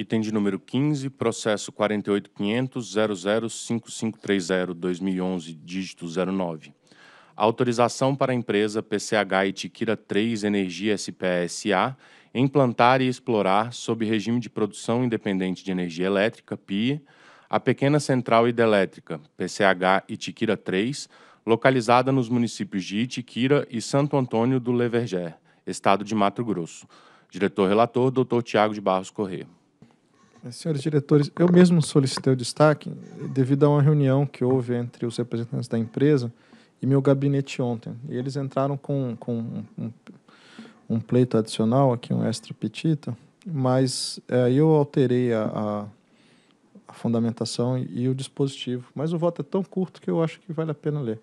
Item de número 15, processo 48.500.005530-2011, dígito 09. Autorização para a empresa PCH Itiquira 3 Energia SPSA implantar e explorar, sob regime de produção independente de energia elétrica, PIE, a pequena central hidrelétrica, PCH Itiquira 3, localizada nos municípios de Itiquira e Santo Antônio do Leverger, estado de Mato Grosso. Diretor-relator, Dr. Tiago de Barros Corrêa. Senhores diretores, eu mesmo solicitei o destaque devido a uma reunião que houve entre os representantes da empresa e meu gabinete ontem. E eles entraram com, com um, um pleito adicional aqui, um extra petita, mas é, eu alterei a, a, a fundamentação e, e, o dispositivo. Mas o voto é tão curto que eu acho que vale a pena ler.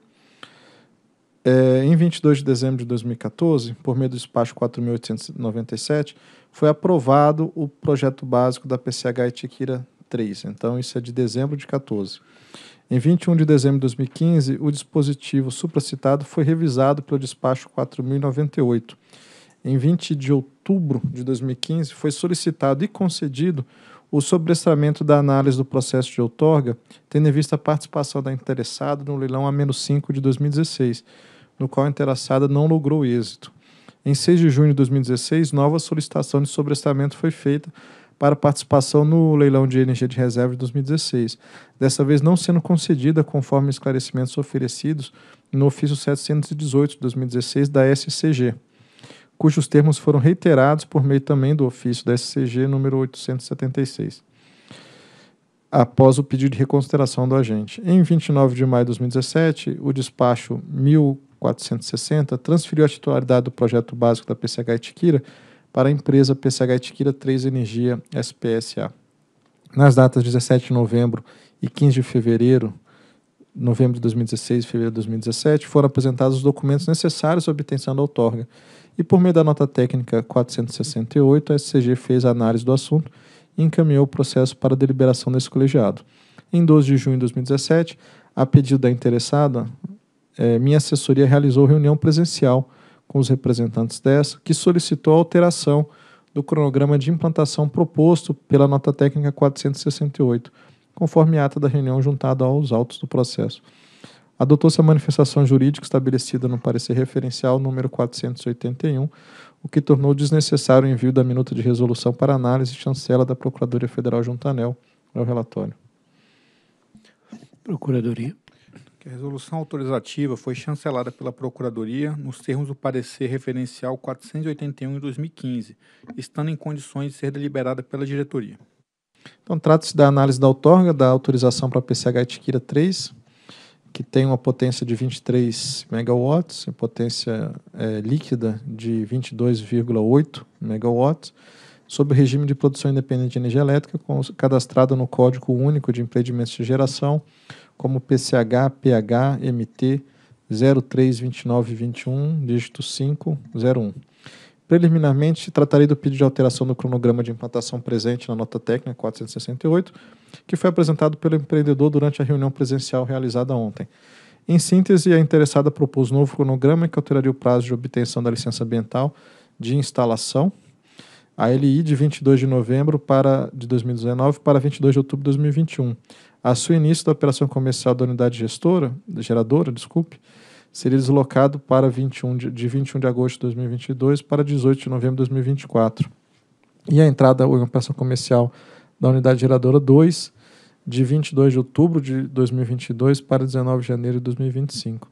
É, em 22 de dezembro de 2014, por meio do despacho 4.897, foi aprovado o projeto básico da PCH Itiquira 3. Então, isso é de dezembro de 14. Em 21 de dezembro de 2015, o dispositivo supracitado foi revisado pelo despacho 4.098. Em 20 de outubro de 2015, foi solicitado e concedido o sobrestamento da análise do processo de outorga, tendo em vista a participação da interessada no leilão A-5 de 2016 no qual a interessada não logrou êxito. Em 6 de junho de 2016, nova solicitação de sobrestamento foi feita para participação no leilão de energia de reserva de 2016, dessa vez não sendo concedida conforme esclarecimentos oferecidos no ofício 718 de 2016 da SCG, cujos termos foram reiterados por meio também do ofício da SCG número 876 após o pedido de reconsideração do agente. Em 29 de maio de 2017, o despacho 1460 transferiu a titularidade do projeto básico da PCH Itiquira para a empresa PCH Itiquira 3 Energia SPSA. Nas datas 17 de novembro e 15 de fevereiro, novembro de 2016 e fevereiro de 2017, foram apresentados os documentos necessários à obtenção da outorga. E por meio da nota técnica 468, a SCG fez a análise do assunto e encaminhou o processo para deliberação desse colegiado. Em 12 de junho de 2017, a pedido da interessada, eh, minha assessoria realizou reunião presencial com os representantes dessa, que solicitou a alteração do cronograma de implantação proposto pela nota técnica 468, conforme a ata da reunião juntada aos autos do processo. Adotou-se a manifestação jurídica estabelecida no parecer referencial número 481, o que tornou desnecessário o envio da minuta de resolução para análise e chancela da Procuradoria Federal junto ANEL. É o relatório. Procuradoria. A resolução autorizativa foi chancelada pela Procuradoria nos termos do parecer referencial 481 de 2015, estando em condições de ser deliberada pela diretoria. Então, trata-se da análise da outorga da autorização para a PCH Itiquira 3, que tem uma potência de 23 megawatts, potência é, líquida de 22,8 megawatts, sob o regime de produção independente de energia elétrica, com, no Código Único de Empreendimentos de Geração, como PCH PH MT 032921, dígito 501. Preliminarmente, tratarei do pedido de alteração do cronograma de implantação presente na nota técnica 468, que foi apresentado pelo empreendedor durante a reunião presencial realizada ontem. Em síntese, a interessada propôs novo cronograma que alteraria o prazo de obtenção da licença ambiental de instalação, a LI de 22 de novembro para, de 2019 para 22 de outubro de 2021. A sua início da operação comercial da unidade gestora, geradora, desculpe, seria deslocado para 21 de, de 21 de agosto de 2022 para 18 de novembro de 2024. E a entrada ou operação comercial da unidade geradora 2 de 22 de outubro de 2022 para 19 de janeiro de 2025.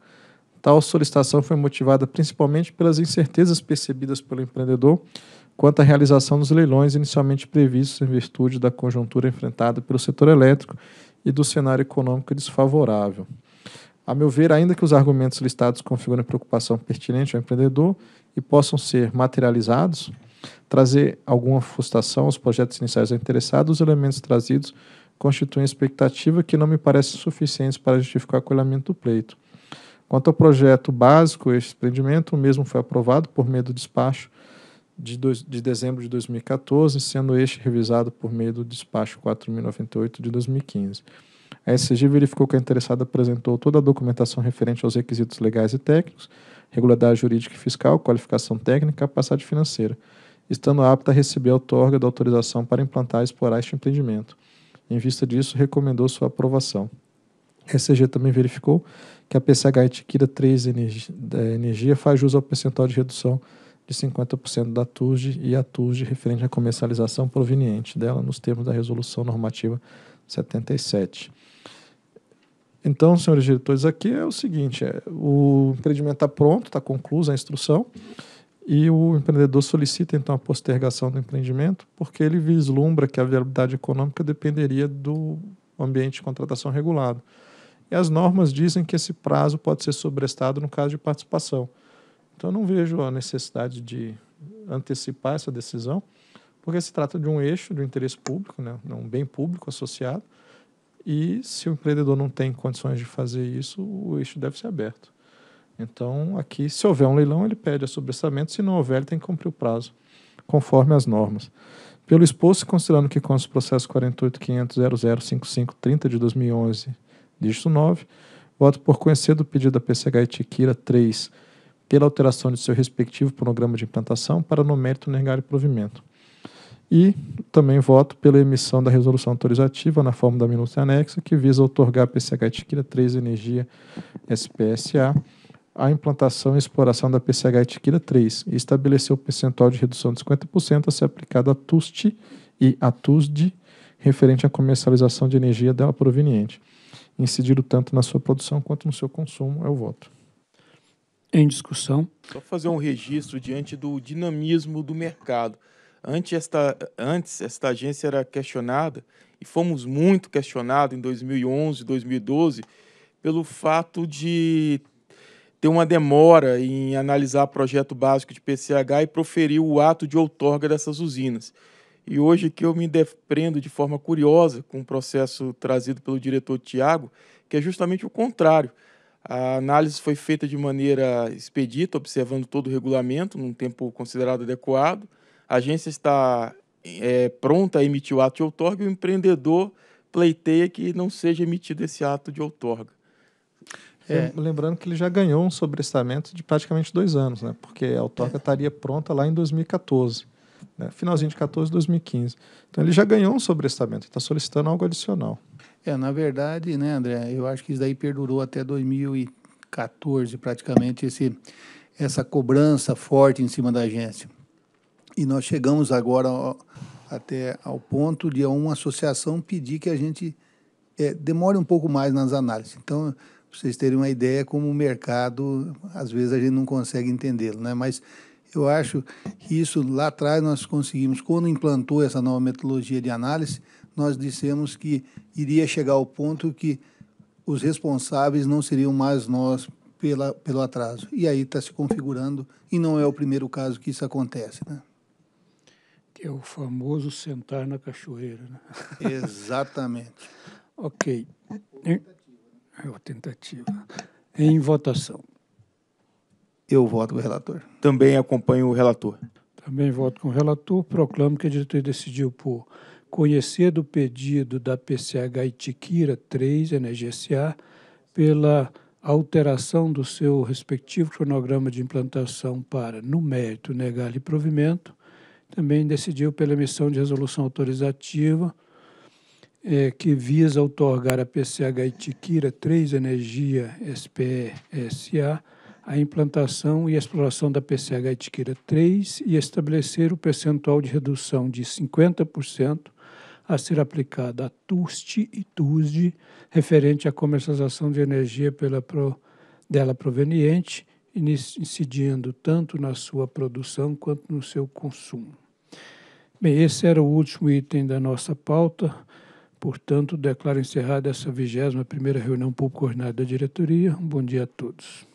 Tal solicitação foi motivada principalmente pelas incertezas percebidas pelo empreendedor quanto à realização dos leilões inicialmente previstos em virtude da conjuntura enfrentada pelo setor elétrico e do cenário econômico desfavorável. A meu ver, ainda que os argumentos listados configurem preocupação pertinente ao empreendedor e possam ser materializados, trazer alguma frustração aos projetos iniciais interessados, os elementos trazidos constituem expectativa que não me parece suficiente para justificar o acolhimento do pleito. Quanto ao projeto básico, este empreendimento, o mesmo foi aprovado por meio do despacho de, dois, de dezembro de 2014, sendo este revisado por meio do despacho 4098 de 2015. A SG verificou que a interessada apresentou toda a documentação referente aos requisitos legais e técnicos, regularidade jurídica e fiscal, qualificação técnica e capacidade financeira, estando apta a receber a outorga da autorização para implantar e explorar este empreendimento. Em vista disso, recomendou sua aprovação. A SG também verificou que a PCH Itiquira 3 da Energia faz uso ao percentual de redução de 50% da TUSD e a TUSD referente à comercialização proveniente dela nos termos da Resolução Normativa 77. Então, senhores diretores, aqui é o seguinte: é, o empreendimento está pronto, está concluída a instrução, e o empreendedor solicita então a postergação do empreendimento, porque ele vislumbra que a viabilidade econômica dependeria do ambiente de contratação regulado. E as normas dizem que esse prazo pode ser sobrestado no caso de participação. Então, eu não vejo a necessidade de antecipar essa decisão, porque se trata de um eixo de interesse público, né, um bem público associado e se o empreendedor não tem condições de fazer isso, o eixo deve ser aberto. Então, aqui, se houver um leilão, ele pede a sobressamento, se não houver, ele tem que cumprir o prazo, conforme as normas. Pelo exposto, considerando que consta o processo 48.500.005530 de 2011, dígito 9, voto por conhecer do pedido da PCH Itiquira 3 pela alteração de seu respectivo programa de implantação para no mérito negar e provimento. E também voto pela emissão da resolução autorizativa na forma da minúcia anexa, que visa outorgar a PCH Itiquira 3 Energia SPSA a implantação e exploração da PCH Itiquira 3 e estabeleceu o percentual de redução de 50% a ser aplicado à TUST e à TUSD referente à comercialização de energia dela proveniente, incidindo tanto na sua produção quanto no seu consumo, é o voto. Em discussão. Só fazer um registro diante do dinamismo do mercado. Antes esta, antes, esta agência era questionada, e fomos muito questionados em 2011, 2012, pelo fato de ter uma demora em analisar projeto básico de PCH e proferir o ato de outorga dessas usinas. E hoje que eu me deprendo de forma curiosa com o processo trazido pelo diretor Tiago, que é justamente o contrário. A análise foi feita de maneira expedita, observando todo o regulamento, num tempo considerado adequado, a agência está é, pronta a emitir o ato de outorga e o empreendedor pleiteia que não seja emitido esse ato de outorga. É. Lembrando que ele já ganhou um sobrestamento de praticamente dois anos, né? porque a outorga é. estaria pronta lá em 2014, né? finalzinho de 14, 2015. Então ele já ganhou um sobrestamento, está solicitando algo adicional. É, na verdade, né, André, eu acho que isso daí perdurou até 2014, praticamente, esse, essa cobrança forte em cima da agência. E nós chegamos agora até ao ponto de uma associação pedir que a gente é, demore um pouco mais nas análises. Então, para vocês terem uma ideia, como o mercado, às vezes a gente não consegue entendê-lo, né? Mas eu acho que isso lá atrás nós conseguimos, quando implantou essa nova metodologia de análise, nós dissemos que iria chegar ao ponto que os responsáveis não seriam mais nós pela, pelo atraso. E aí está se configurando, e não é o primeiro caso que isso acontece, né? que é o famoso sentar na cachoeira. Né? Exatamente. ok. é uma tentativa. Em votação. Eu voto com o relator. Também acompanho o relator. Também voto com o relator. Proclamo que a diretoria decidiu por conhecer do pedido da PCH Itiquira 3, Energia SA, pela alteração do seu respectivo cronograma de implantação para, no mérito, negar-lhe provimento, também decidiu pela emissão de resolução autorizativa é, que visa otorgar a PCH Itiquira 3 Energia SPSA a implantação e exploração da PCH Itiquira 3 e estabelecer o percentual de redução de 50% a ser aplicada a TUST e TUSD referente à comercialização de energia pela pro, dela proveniente, incidindo tanto na sua produção quanto no seu consumo. Bem, esse era o último item da nossa pauta. Portanto, declaro encerrada essa 21ª reunião público-ordinária da diretoria. Um bom dia a todos.